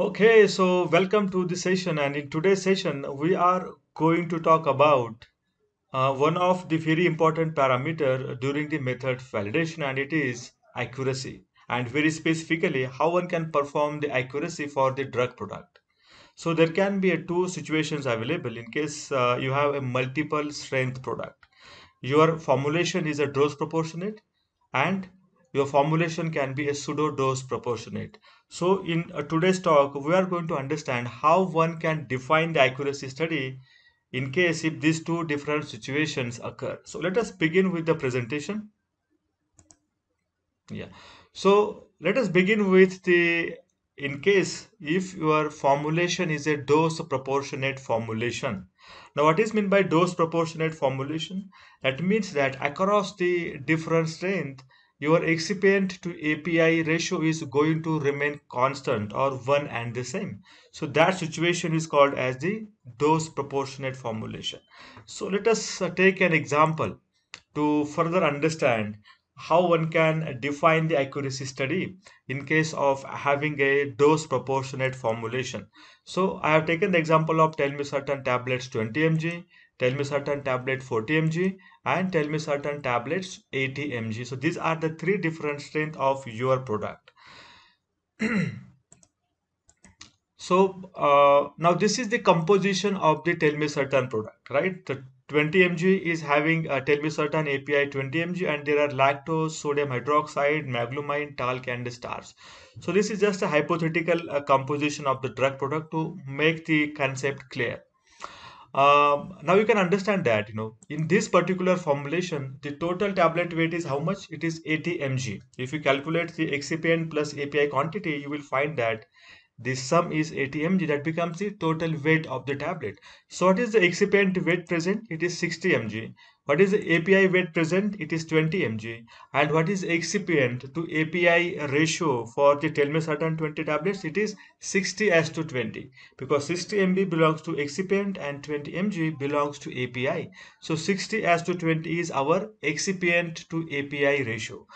Okay, so welcome to the session. And in today's session, we are going to talk about uh, one of the very important parameter during the method validation, and it is accuracy. And very specifically, how one can perform the accuracy for the drug product. So there can be two situations available in case uh, you have a multiple strength product. Your formulation is a dose proportionate and your formulation can be a pseudo dose proportionate. So in uh, today's talk, we are going to understand how one can define the accuracy study in case if these two different situations occur. So let us begin with the presentation. Yeah. So let us begin with the in case if your formulation is a dose proportionate formulation. Now what is meant by dose proportionate formulation? That means that across the different strength, your excipient to API ratio is going to remain constant or one and the same. So that situation is called as the dose proportionate formulation. So let us uh, take an example to further understand how one can define the accuracy study in case of having a dose proportionate formulation. So I have taken the example of tell me certain tablets 20 mg, tell me certain tablet 40 mg and tell me certain tablets 80 mg so these are the three different strength of your product so uh, now this is the composition of the tell me certain product right the 20 mg is having a tell me certain api 20 mg and there are lactose sodium hydroxide maglumine talc and stars so this is just a hypothetical uh, composition of the drug product to make the concept clear um, now you can understand that you know in this particular formulation the total tablet weight is how much it is 80 mg if you calculate the excipient plus api quantity you will find that this sum is 80 mg that becomes the total weight of the tablet so what is the excipient weight present it is 60 mg what is API weight present? It is 20 mg. And what is excipient to API ratio for the telmisartan 20 tablets? It is 60 as to 20 because 60 mg belongs to excipient and 20 mg belongs to API. So 60 as to 20 is our excipient to API ratio.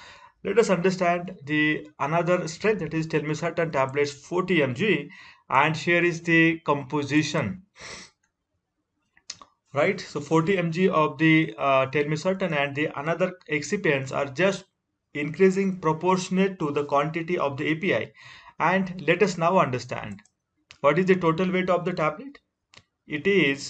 Let us understand the another strength that is telmisartan tablets 40 mg and here is the composition right so 40 mg of the uh, telmisartan and the another excipients are just increasing proportionate to the quantity of the api and let us now understand what is the total weight of the tablet it is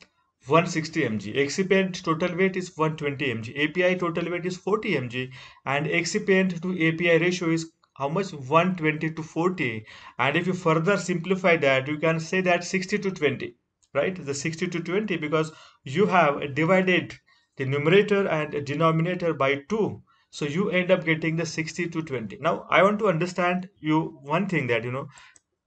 160 mg excipient total weight is 120 mg api total weight is 40 mg and excipient to api ratio is how much 120 to 40 and if you further simplify that you can say that 60 to 20 right the 60 to 20 because you have divided the numerator and denominator by 2 so you end up getting the 60 to 20 now i want to understand you one thing that you know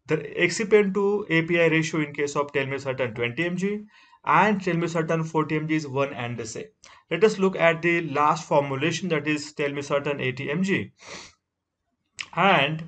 the excipient to api ratio in case of telmisartan 20 mg and telmisartan 40 mg is one and the same let us look at the last formulation that is telmisartan 80 mg and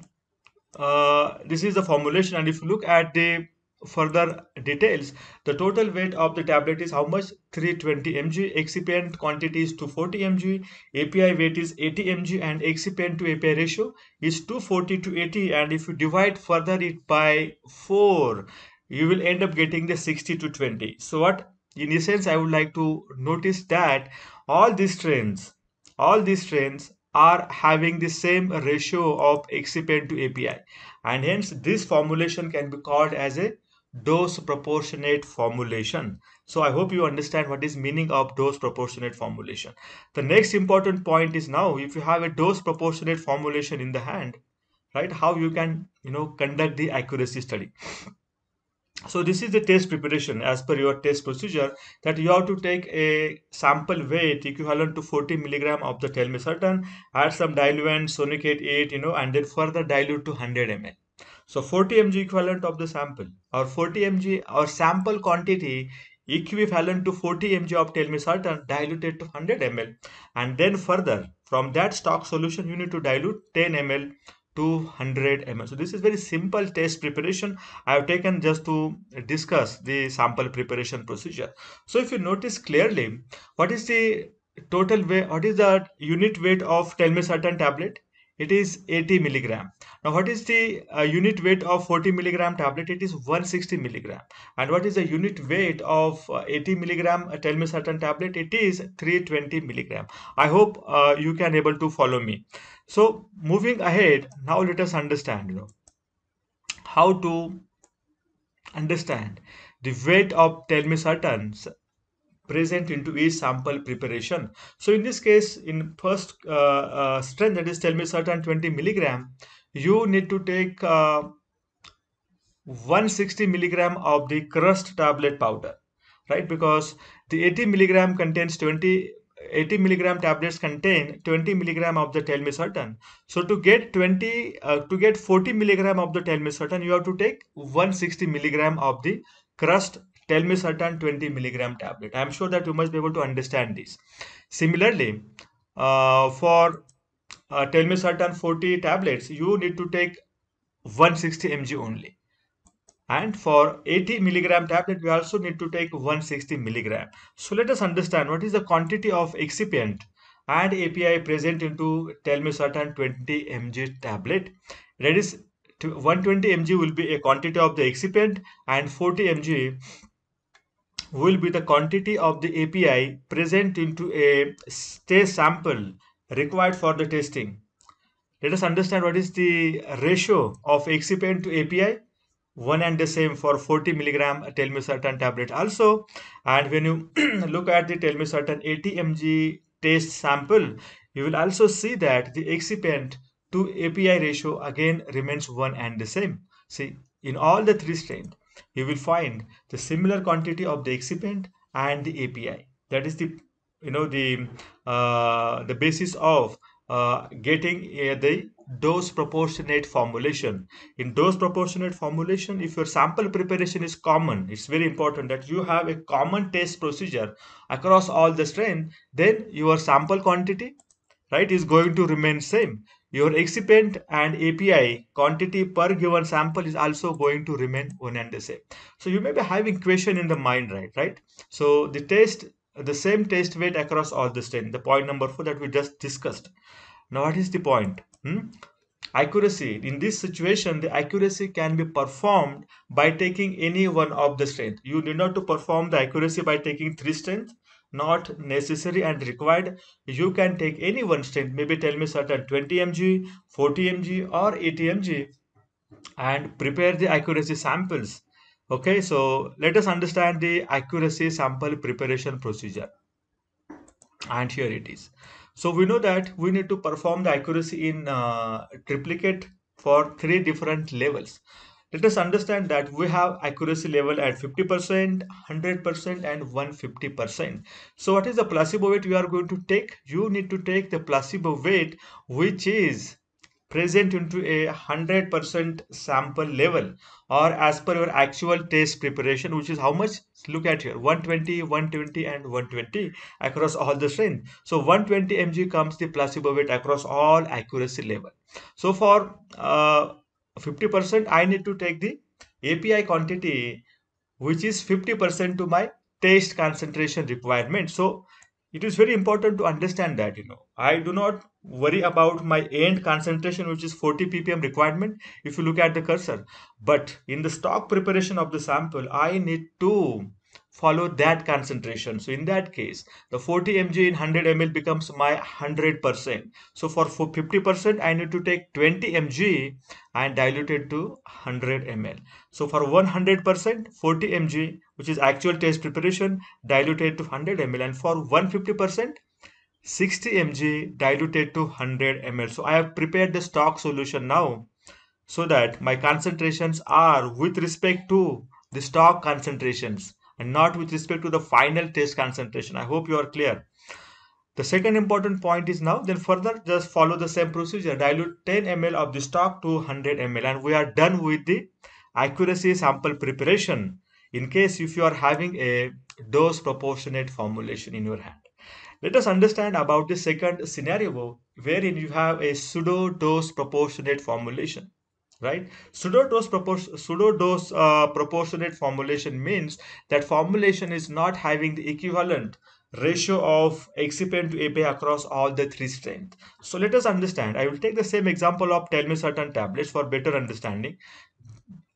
uh, this is the formulation and if you look at the further details the total weight of the tablet is how much 320 mg excipient quantity is 240 mg api weight is 80 mg and excipient to api ratio is 240 to 80 and if you divide further it by 4 you will end up getting the 60 to 20 so what in essence i would like to notice that all these trends, all these trains are having the same ratio of excipient to API and hence this formulation can be called as a dose proportionate formulation so i hope you understand what is meaning of dose proportionate formulation the next important point is now if you have a dose proportionate formulation in the hand right how you can you know conduct the accuracy study so this is the test preparation as per your test procedure that you have to take a sample weight equivalent to 40 milligram of the telmisartan add some diluent sonicate 8 you know and then further dilute to 100 ml so 40 mg equivalent of the sample or 40 mg or sample quantity equivalent to 40 mg of telmisartan diluted to 100 ml and then further from that stock solution you need to dilute 10 ml to 100 ml. So this is very simple test preparation I have taken just to discuss the sample preparation procedure. So if you notice clearly what is the total weight what is the unit weight of telmisartan tablet it is 80 milligram now what is the uh, unit weight of 40 milligram tablet it is 160 milligram and what is the unit weight of uh, 80 milligram uh, telmisartan tablet it is 320 milligram i hope uh, you can able to follow me so moving ahead now let us understand you know how to understand the weight of telmisartan present into each sample preparation. So in this case, in first uh, uh, strength, that is tell me certain 20 milligram, you need to take uh, 160 milligram of the crust tablet powder, right? Because the 80 milligram contains 20 80 milligram tablets contain 20 milligram of the telmisartan. So to get 20 uh, to get 40 milligram of the telmisartan, you have to take 160 milligram of the crust tell me certain 20 milligram tablet. I'm sure that you must be able to understand this. Similarly, uh, for uh, tell me certain 40 tablets, you need to take 160 mg only. And for 80 milligram tablet, we also need to take 160 milligram. So let us understand what is the quantity of excipient and API present into tell me certain 20 mg tablet. That is 120 mg will be a quantity of the excipient and 40 mg will be the quantity of the API present into a test sample required for the testing. Let us understand what is the ratio of excipient to API. One and the same for 40 milligram telmisartan tablet also. And when you look at the telmisartan 80 mg test sample, you will also see that the excipient to API ratio again remains one and the same. See, in all the three strains, we will find the similar quantity of the excipient and the API. That is the you know the uh, the basis of uh, getting uh, the dose proportionate formulation in dose proportionate formulation if your sample preparation is common it's very important that you have a common test procedure across all the strain then your sample quantity right is going to remain same your excipient and API quantity per given sample is also going to remain one and the same. So you may be having question in the mind, right? Right. So the test, the same test weight across all the strain, the point number four that we just discussed. Now what is the point? Hmm? Accuracy. In this situation, the accuracy can be performed by taking any one of the strength. You need not to perform the accuracy by taking three strength not necessary and required you can take any one strength maybe tell me certain 20 mg 40 mg or 80 mg and prepare the accuracy samples okay so let us understand the accuracy sample preparation procedure and here it is so we know that we need to perform the accuracy in uh, triplicate for three different levels let us understand that we have accuracy level at 50%, 100% and 150%. So what is the placebo weight you are going to take? You need to take the placebo weight which is present into a 100% sample level or as per your actual test preparation which is how much look at here 120 120 and 120 across all the strain so 120 mg comes the placebo weight across all accuracy level so for uh, 50% I need to take the API quantity which is 50% to my taste concentration requirement. So it is very important to understand that you know i do not worry about my end concentration which is 40 ppm requirement if you look at the cursor but in the stock preparation of the sample i need to follow that concentration. So in that case, the 40 mg in 100 ml becomes my 100%. So for 50%, I need to take 20 mg and dilute it to 100 ml. So for 100%, 40 mg, which is actual test preparation, diluted to 100 ml. And for 150%, 60 mg diluted to 100 ml. So I have prepared the stock solution now so that my concentrations are with respect to the stock concentrations and not with respect to the final test concentration. I hope you are clear. The second important point is now then further just follow the same procedure dilute 10 ml of the stock to 100 ml and we are done with the accuracy sample preparation in case if you are having a dose proportionate formulation in your hand. Let us understand about the second scenario wherein you have a pseudo dose proportionate formulation right pseudo dose uh, proportionate formulation means that formulation is not having the equivalent ratio of excipient to API across all the three strength. So let us understand. I will take the same example of certain tablets for better understanding.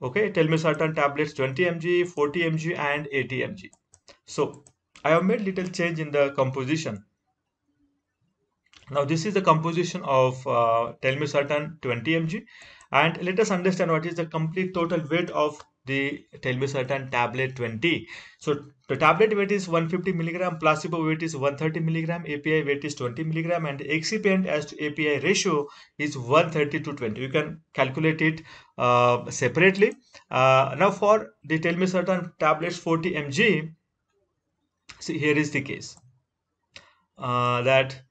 Okay, certain tablets 20 mg, 40 mg and 80 mg. So I have made little change in the composition. Now this is the composition of uh, certain 20 mg and let us understand what is the complete total weight of the telmisartan tablet 20 so the tablet weight is 150 milligram placebo weight is 130 milligram api weight is 20 milligram and excipient as to api ratio is 130 to 20 you can calculate it uh, separately uh, now for the telmisartan tablets 40 mg see here is the case uh, that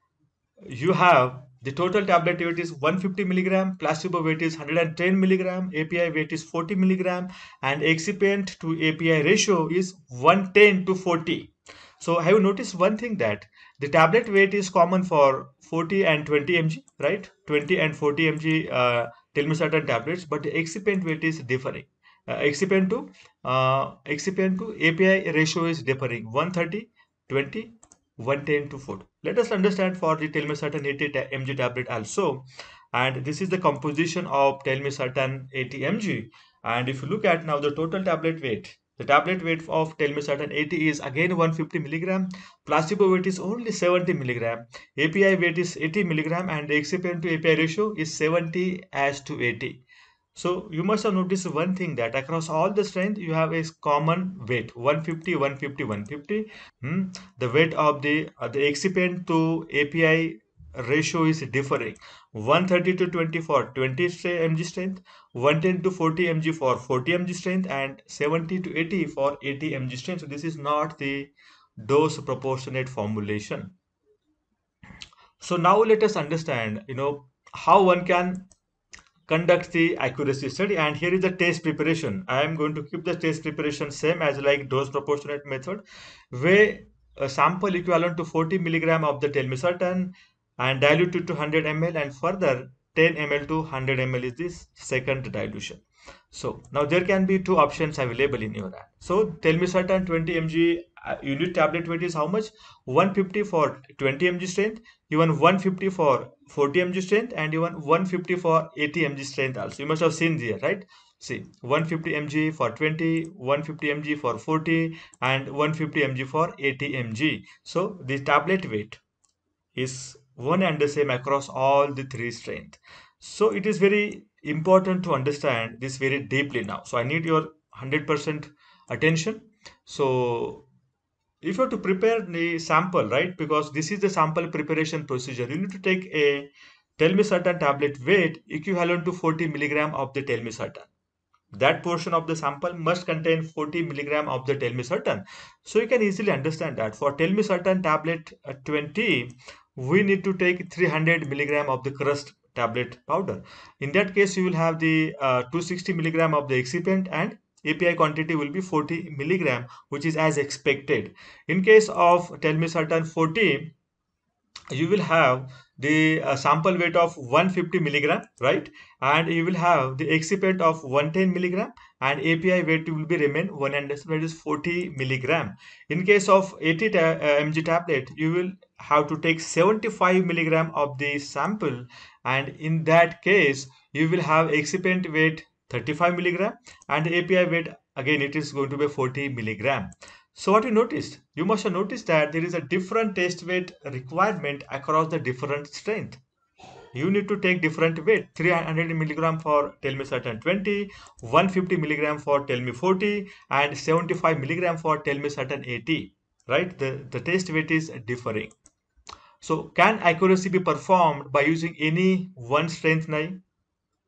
you have the total tablet weight is 150 milligram, placebo weight is 110 milligram, API weight is 40 milligram, and excipient to API ratio is 110 to 40. So have you noticed one thing that the tablet weight is common for 40 and 20 mg, right? 20 and 40 mg uh, telmisartan tablets, but the excipient weight is differing. Uh, excipient to uh, excipient to API ratio is differing 130, 20, 110 to 4 let us understand for the telmisartan 80 mg tablet also and this is the composition of telmisartan 80 mg and if you look at now the total tablet weight the tablet weight of telmisartan 80 is again 150 milligram. Placebo weight is only 70 milligram. API weight is 80 milligram and the excipient to API ratio is 70 as to 80. So you must have noticed one thing that across all the strength you have a common weight 150, 150, 150. Hmm? The weight of the uh, the excipient to API ratio is differing 130 to 24 20 mg strength 110 to 40 mg for 40 mg strength and 70 to 80 for 80 mg strength so this is not the dose proportionate formulation so now let us understand you know how one can conducts the accuracy study and here is the test preparation i am going to keep the test preparation same as like dose proportionate method where a sample equivalent to 40 milligram of the telmisartan and dilute to 100 ml and further 10 ml to 100 ml is this second dilution so now there can be two options available in your app so telmisartan 20 mg uh, unit tablet weight is how much 150 for 20 mg strength even 150 for 40 mg strength and even 150 for 80 mg strength also you must have seen here right see 150 mg for 20 150 mg for 40 and 150 mg for 80 mg so the tablet weight is one and the same across all the three strength so it is very important to understand this very deeply now so i need your 100% attention so if you have to prepare the sample, right, because this is the sample preparation procedure, you need to take a telmisartan tablet weight equivalent to 40 milligram of the telmisartan. That portion of the sample must contain 40 milligram of the telmisartan. So you can easily understand that for telmisartan tablet 20, we need to take 300 milligram of the crust tablet powder. In that case, you will have the uh, 260 milligram of the excipient and API quantity will be 40 milligram, which is as expected. In case of telmisartan 40, you will have the uh, sample weight of 150 milligram right and you will have the excipient of 110 milligram and api weight will be remain one and that is 40 milligram in case of 80 ta uh, mg tablet you will have to take 75 milligram of the sample and in that case you will have excipient weight 35 milligram and API weight again it is going to be 40 milligram. So what you noticed? You must have noticed that there is a different test weight requirement across the different strength. You need to take different weight 300 milligram for tell me certain 20, 150 milligram for tell me 40 and 75 milligram for tell me certain 80 right? The, the test weight is differing. So can accuracy be performed by using any one strength nai?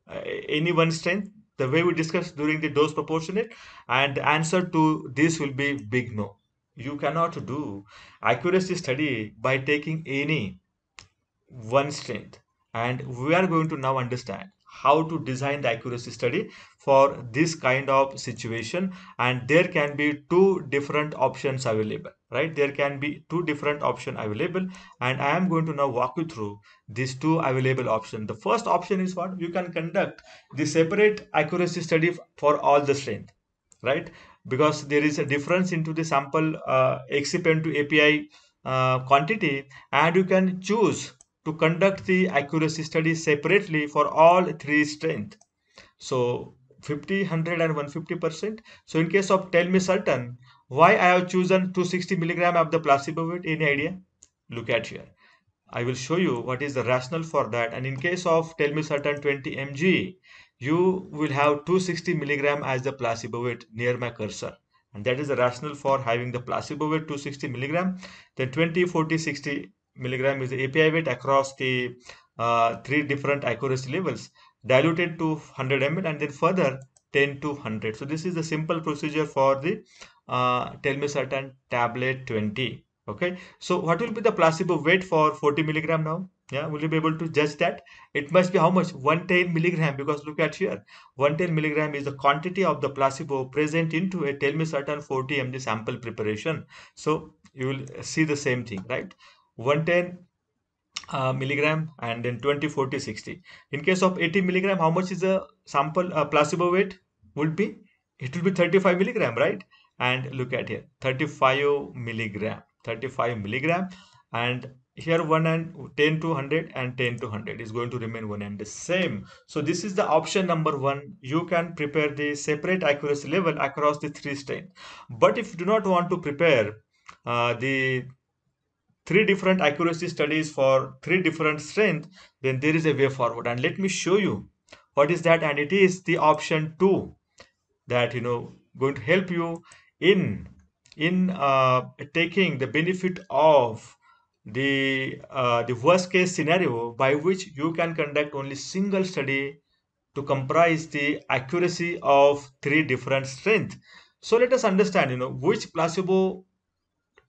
Uh, any one strength the way we discussed during the dose proportionate and the answer to this will be big no you cannot do accuracy study by taking any one strength and we are going to now understand how to design the accuracy study for this kind of situation and there can be two different options available right there can be two different option available and i am going to now walk you through these two available options. the first option is what you can conduct the separate accuracy study for all the strength right because there is a difference into the sample uh, excipient to api uh, quantity and you can choose to conduct the accuracy study separately for all three strength. So 50, 100 and 150%. So in case of tell me certain, why I have chosen 260 milligram of the placebo weight, any idea? Look at here. I will show you what is the rationale for that. And in case of tell me certain 20 mg, you will have 260 milligram as the placebo weight near my cursor. And that is the rationale for having the placebo weight 260 milligram. Then 20, 40, 60 milligram is the API weight across the uh, three different accuracy levels diluted to 100 ml and then further 10 to 100. So this is the simple procedure for the uh, telmisartan tablet 20. Okay. So what will be the placebo weight for 40 milligram now? Yeah, will you be able to judge that? It must be how much? 110 milligram because look at here. 110 milligram is the quantity of the placebo present into a telmisartan 40 mg sample preparation. So you will see the same thing, right? 110 uh, milligram and then 20 40 60 in case of 80 milligram how much is the sample uh, placebo weight would be it will be 35 milligram right and look at here 35 milligram 35 milligram and here 1 and 10 to 100 and 10 to 100 is going to remain one and the same so this is the option number one you can prepare the separate accuracy level across the three strain but if you do not want to prepare uh, the three different accuracy studies for three different strength, then there is a way forward. And let me show you what is that. And it is the option two that, you know, going to help you in in uh, taking the benefit of the uh, the worst case scenario by which you can conduct only single study to comprise the accuracy of three different strength so let us understand you know which placebo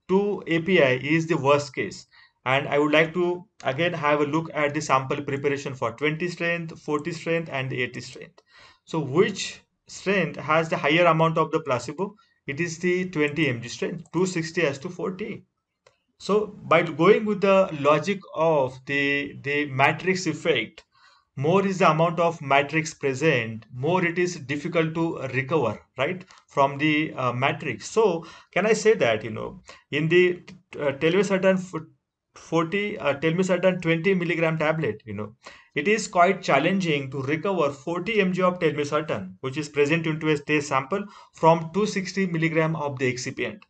Two API is the worst case. And I would like to again have a look at the sample preparation for 20 strength, 40 strength and 80 strength. So which strength has the higher amount of the placebo? It is the 20 mg strength, 260 as to 40. So by going with the logic of the, the matrix effect, more is the amount of matrix present more it is difficult to recover right from the uh, matrix so can i say that you know in the uh, telmisartan 40 uh, telmisartan 20 milligram tablet you know it is quite challenging to recover 40 mg of telmisartan which is present into a test sample from 260 milligram of the excipient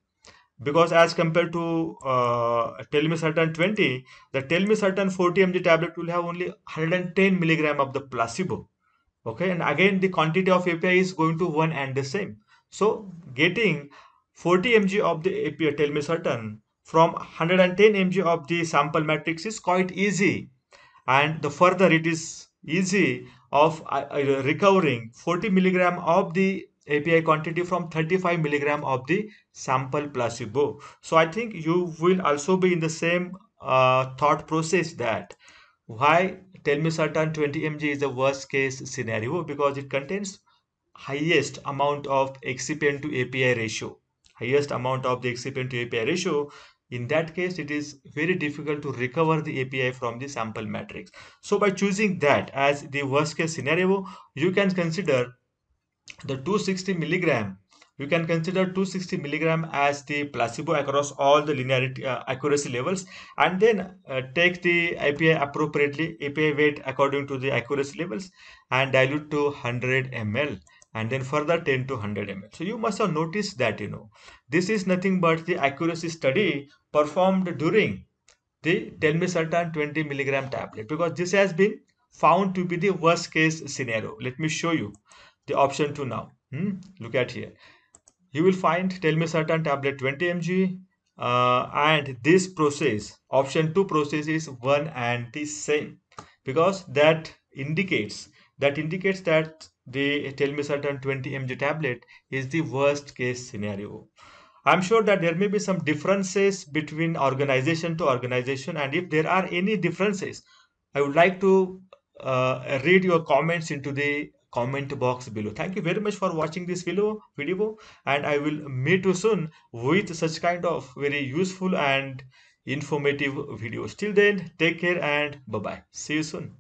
because as compared to uh, telmisartan 20 the telmisartan 40 mg tablet will have only 110 milligram of the placebo okay and again the quantity of api is going to one and the same so getting 40 mg of the api telmisartan from 110 mg of the sample matrix is quite easy and the further it is easy of uh, uh recovering 40 milligram of the API quantity from 35 milligram of the sample placebo. So I think you will also be in the same uh, thought process that why tell me certain 20 mg is the worst case scenario because it contains highest amount of excipient to API ratio. Highest amount of the excipient to API ratio in that case, it is very difficult to recover the API from the sample matrix. So by choosing that as the worst case scenario, you can consider the 260 milligram you can consider 260 milligram as the placebo across all the linearity uh, accuracy levels and then uh, take the API appropriately API weight according to the accuracy levels and dilute to 100 ml and then further 10 to 100 ml so you must have noticed that you know this is nothing but the accuracy study performed during the telmisartan 20 milligram tablet because this has been found to be the worst case scenario let me show you the option to now hmm? look at here you will find tell me certain tablet 20 mg uh, and this process option 2 process is one and the same because that indicates that indicates that the telmisartan 20 mg tablet is the worst case scenario i'm sure that there may be some differences between organization to organization and if there are any differences i would like to uh, read your comments into the comment box below thank you very much for watching this video video and i will meet you soon with such kind of very useful and informative videos till then take care and bye bye see you soon